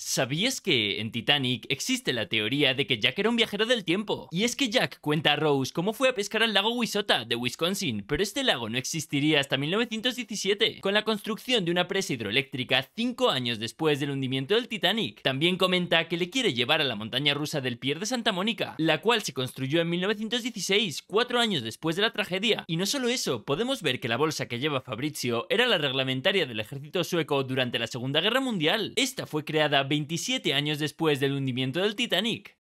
¿Sabías que en Titanic existe la teoría de que Jack era un viajero del tiempo? Y es que Jack cuenta a Rose cómo fue a pescar al lago Wisota de Wisconsin, pero este lago no existiría hasta 1917, con la construcción de una presa hidroeléctrica cinco años después del hundimiento del Titanic. También comenta que le quiere llevar a la montaña rusa del Pier de Santa Mónica, la cual se construyó en 1916, cuatro años después de la tragedia. Y no solo eso, podemos ver que la bolsa que lleva Fabrizio era la reglamentaria del ejército sueco durante la Segunda Guerra Mundial. Esta fue creada 27 años después del hundimiento del Titanic.